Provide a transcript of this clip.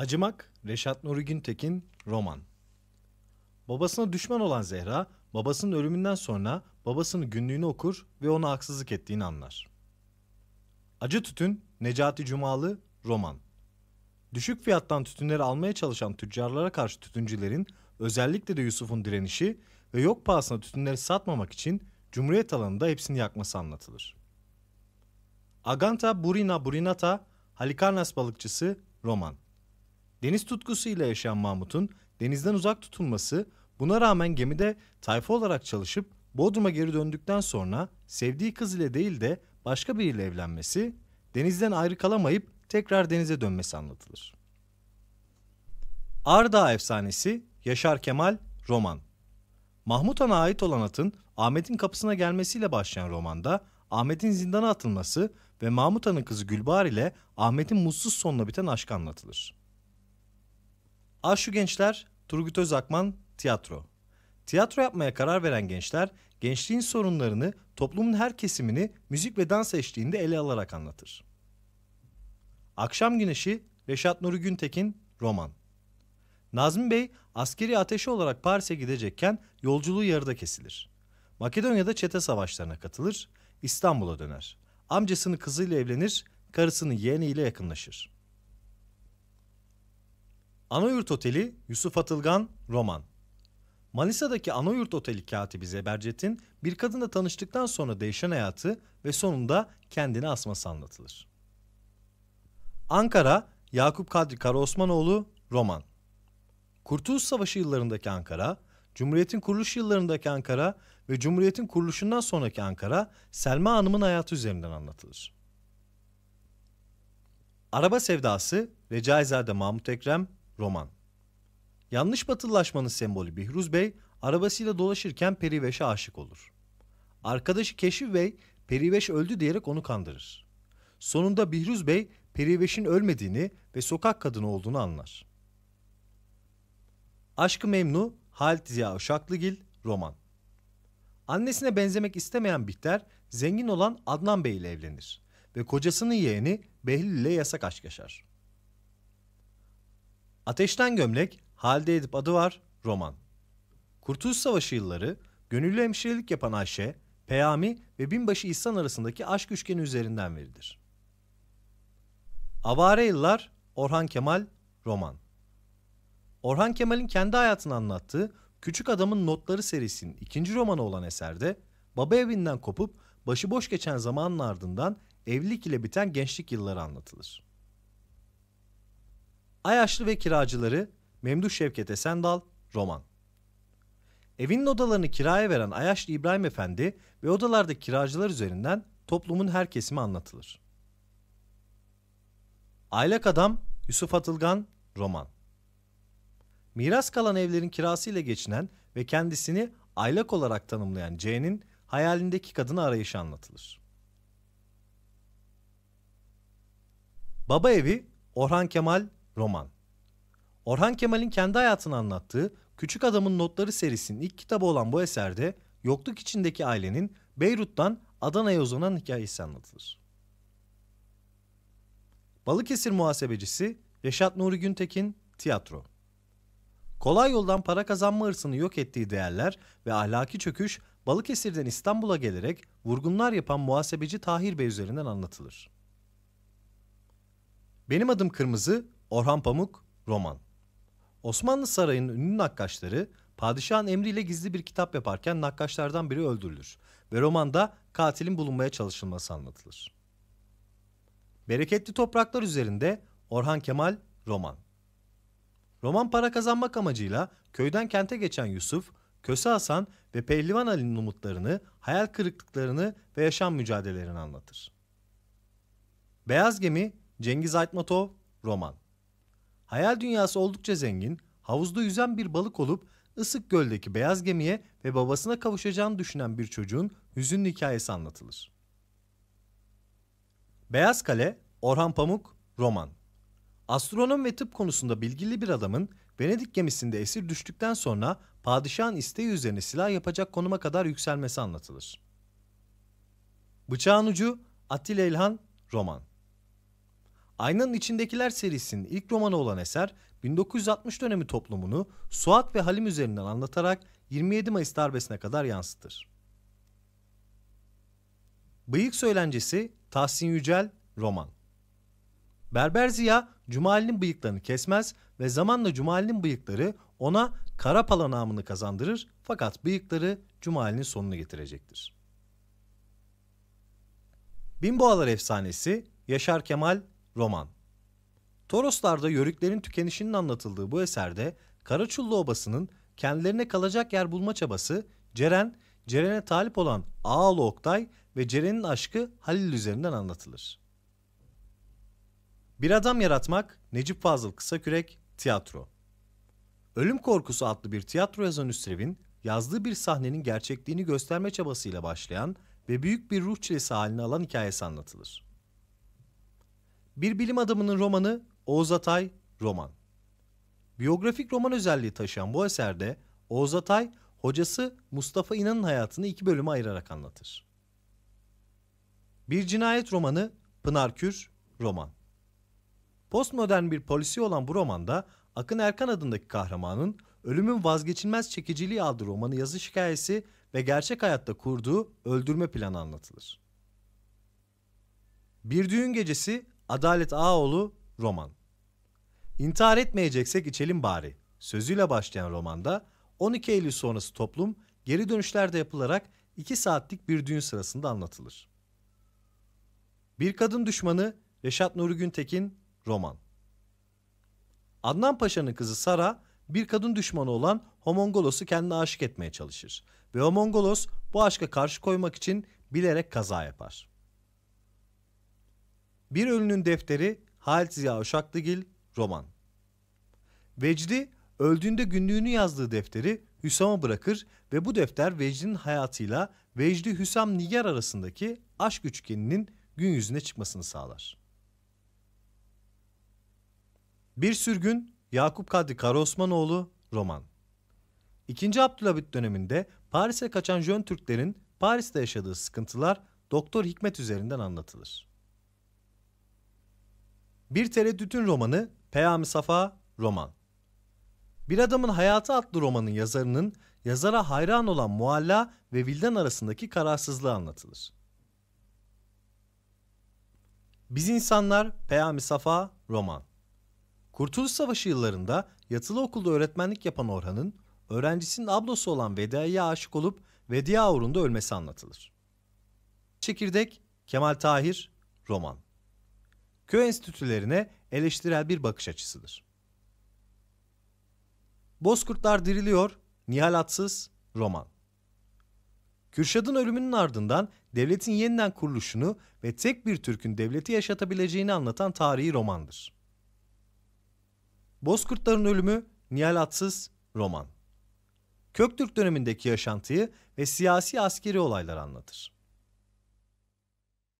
Acımak, Reşat Nuri Güntekin, Roman. Babasına düşman olan Zehra, babasının ölümünden sonra babasının günlüğünü okur ve ona haksızlık ettiğini anlar. Acı Tütün, Necati Cumalı, Roman. Düşük fiyattan tütünleri almaya çalışan tüccarlara karşı tütüncülerin, özellikle de Yusuf'un direnişi ve yok pahasına tütünleri satmamak için Cumhuriyet alanında hepsini yakması anlatılır. Aganta Burina Burinata, Halikarnas balıkçısı, Roman. Deniz tutkusuyla yaşayan Mahmut'un denizden uzak tutulması buna rağmen gemide tayfa olarak çalışıp Bodrum'a geri döndükten sonra sevdiği kız ile değil de başka biriyle evlenmesi, denizden ayrı kalamayıp tekrar denize dönmesi anlatılır. Ardağ efsanesi Yaşar Kemal roman. Mahmut Han'a ait olan atın Ahmet'in kapısına gelmesiyle başlayan romanda Ahmet'in zindana atılması ve Mahmut Han'ın kızı Gülbahar ile Ahmet'in mutsuz sonuna biten aşk anlatılır. Aşu gençler, Turgut Özakman, tiyatro. Tiyatro yapmaya karar veren gençler, gençliğin sorunlarını toplumun her kesimini müzik ve dans eşliğinde ele alarak anlatır. Akşam Güneşi, Reşat Nuri Güntekin, roman. Nazmi Bey, askeri ateşi olarak Paris'e gidecekken yolculuğu yarıda kesilir. Makedonya'da çete savaşlarına katılır, İstanbul'a döner. Amcasını kızıyla evlenir, karısını yeğeniyle yakınlaşır. Anayurt Oteli Yusuf Atılgan Roman Manisa'daki Anayurt Oteli katibi Zebercet'in bir kadınla tanıştıktan sonra değişen hayatı ve sonunda kendini asması anlatılır. Ankara Yakup Kadri Karaosmanoğlu Roman Kurtuluş Savaşı yıllarındaki Ankara, Cumhuriyet'in kuruluş yıllarındaki Ankara ve Cumhuriyet'in kuruluşundan sonraki Ankara Selma Hanım'ın hayatı üzerinden anlatılır. Araba Sevdası Recaizade Mahmut Ekrem roman. Yanlış batılılaşmanın sembolü Bihruz Bey arabasıyla dolaşırken Periveş'e aşık olur. Arkadaşı Keşif Bey Periveş öldü diyerek onu kandırır. Sonunda Bihruz Bey Periveş'in ölmediğini ve sokak kadını olduğunu anlar. Aşkı Memnu Halit Ziya Uşaklıgil roman. Annesine benzemek istemeyen Bihter zengin olan Adnan Bey ile evlenir ve kocasının yeğeni Behlül ile yasak aşk yaşar. Ateşten Gömlek, Halde Edip adı var, roman. Kurtuluş Savaşı yılları, gönüllü hemşirelik yapan Ayşe, Peyami ve Binbaşı İhsan arasındaki aşk üçgeni üzerinden verilir. Avare Yıllar, Orhan Kemal, roman. Orhan Kemal'in kendi hayatını anlattığı Küçük Adamın Notları serisinin ikinci romanı olan eserde baba evinden kopup başıboş geçen zamanın ardından evlilik ile biten gençlik yılları anlatılır. Ayaşlı ve Kiracıları Memduh Şevket Esendal Roman Evinin odalarını kiraya veren Ayaşlı İbrahim Efendi ve odalardaki kiracılar üzerinden toplumun her kesimi anlatılır. Aylak Adam Yusuf Atılgan Roman Miras kalan evlerin kirası ile geçinen ve kendisini aylak olarak tanımlayan C'nin hayalindeki kadını arayışı anlatılır. Baba Evi Orhan Kemal roman. Orhan Kemal'in kendi hayatını anlattığı Küçük Adamın Notları serisinin ilk kitabı olan bu eserde yokluk içindeki ailenin Beyrut'tan Adana'ya uzanan hikayesi anlatılır. Balıkesir muhasebecisi Reşat Nuri Güntekin Tiyatro Kolay yoldan para kazanma hırsını yok ettiği değerler ve ahlaki çöküş Balıkesir'den İstanbul'a gelerek vurgunlar yapan muhasebeci Tahir Bey üzerinden anlatılır. Benim Adım Kırmızı Orhan Pamuk, roman. Osmanlı Sarayı'nın ünlü nakkaşları padişahın emriyle gizli bir kitap yaparken nakkaşlardan biri öldürülür ve romanda katilin bulunmaya çalışılması anlatılır. Bereketli Topraklar üzerinde Orhan Kemal, roman. Roman para kazanmak amacıyla köyden kente geçen Yusuf, Köse Hasan ve Pehlivan Ali'nin umutlarını, hayal kırıklıklarını ve yaşam mücadelelerini anlatır. Beyaz Gemi, Cengiz Aytmatov, roman. Hayal dünyası oldukça zengin, havuzda yüzen bir balık olup ısık Göl'deki beyaz gemiye ve babasına kavuşacağını düşünen bir çocuğun hüzünlü hikayesi anlatılır. Beyaz Kale, Orhan Pamuk, Roman Astronom ve tıp konusunda bilgili bir adamın Venedik gemisinde esir düştükten sonra padişahın isteği üzerine silah yapacak konuma kadar yükselmesi anlatılır. Bıçağın Ucu, Attila İlhan, Roman Aynanın İçindekiler serisinin ilk romanı olan eser 1960 dönemi toplumunu Suat ve Halim üzerinden anlatarak 27 Mayıs darbesine kadar yansıtır. Bıyık Söylencesi Tahsin Yücel Roman Berber Ziya Cumali'nin bıyıklarını kesmez ve zamanla Cumali'nin bıyıkları ona Karapala namını kazandırır fakat bıyıkları Cumali'nin sonunu getirecektir. Binboğalar Efsanesi Yaşar Kemal roman. Toroslar'da yörüklerin tükenişinin anlatıldığı bu eserde Karaçullu Obası'nın kendilerine kalacak yer bulma çabası Ceren, Ceren'e talip olan Ağalı Oktay ve Ceren'in aşkı Halil üzerinden anlatılır. Bir Adam Yaratmak, Necip Fazıl Kısakürek, Tiyatro Ölüm Korkusu adlı bir tiyatro yazan Üstrev'in yazdığı bir sahnenin gerçekliğini gösterme çabasıyla başlayan ve büyük bir ruh çilesi haline alan hikayesi anlatılır. Bir bilim adamının romanı Oğuz Atay Roman. Biyografik roman özelliği taşıyan bu eserde Oğuz Atay hocası Mustafa İnan'ın hayatını iki bölüme ayırarak anlatır. Bir cinayet romanı Pınar Kür Roman. Postmodern bir polisi olan bu romanda Akın Erkan adındaki kahramanın Ölümün Vazgeçilmez Çekiciliği aldığı romanı yazış hikayesi ve gerçek hayatta kurduğu öldürme planı anlatılır. Bir Düğün Gecesi Adalet Ağoğlu roman. İntihar etmeyeceksek içelim bari. Sözüyle başlayan romanda 12 Eylül sonrası toplum geri dönüşlerde yapılarak 2 saatlik bir düğün sırasında anlatılır. Bir Kadın Düşmanı Reşat Nuri Güntekin roman. Adnan Paşa'nın kızı Sara bir kadın düşmanı olan Homongolos'u kendine aşık etmeye çalışır. Ve Homongolos bu aşka karşı koymak için bilerek kaza yapar. Bir Ölünün Defteri Halit Ziya Uşaklıgil roman. Vecdi öldüğünde günlüğünü yazdığı defteri Hüsam'a bırakır ve bu defter Vecdi'nin hayatıyla Vecdi Hüsam Nigar arasındaki aşk üçgeninin gün yüzüne çıkmasını sağlar. Bir Sürgün Yakup Kadri Karaosmanoğlu roman. İkinci Abdülhamit döneminde Paris'e kaçan Jön Türklerin Paris'te yaşadığı sıkıntılar Doktor Hikmet üzerinden anlatılır. Bir Tereddüt'ün romanı Peyami Safa Roman. Bir Adamın Hayatı adlı romanın yazarının yazara hayran olan Mualla ve Vildan arasındaki kararsızlığı anlatılır. Biz insanlar Peyami Safa Roman. Kurtuluş Savaşı yıllarında yatılı okulda öğretmenlik yapan Orhan'ın öğrencisinin ablosu olan Vedia'ya aşık olup Vedia uğrunda ölmesi anlatılır. Çekirdek Kemal Tahir Roman köy enstitülerine eleştirel bir bakış açısıdır. Bozkurtlar Diriliyor, Nihal Atsız, Roman Kürşad'ın ölümünün ardından devletin yeniden kuruluşunu ve tek bir Türk'ün devleti yaşatabileceğini anlatan tarihi romandır. Bozkurtların ölümü, Nihal Atsız, Roman Köktürk dönemindeki yaşantıyı ve siyasi askeri olayları anlatır.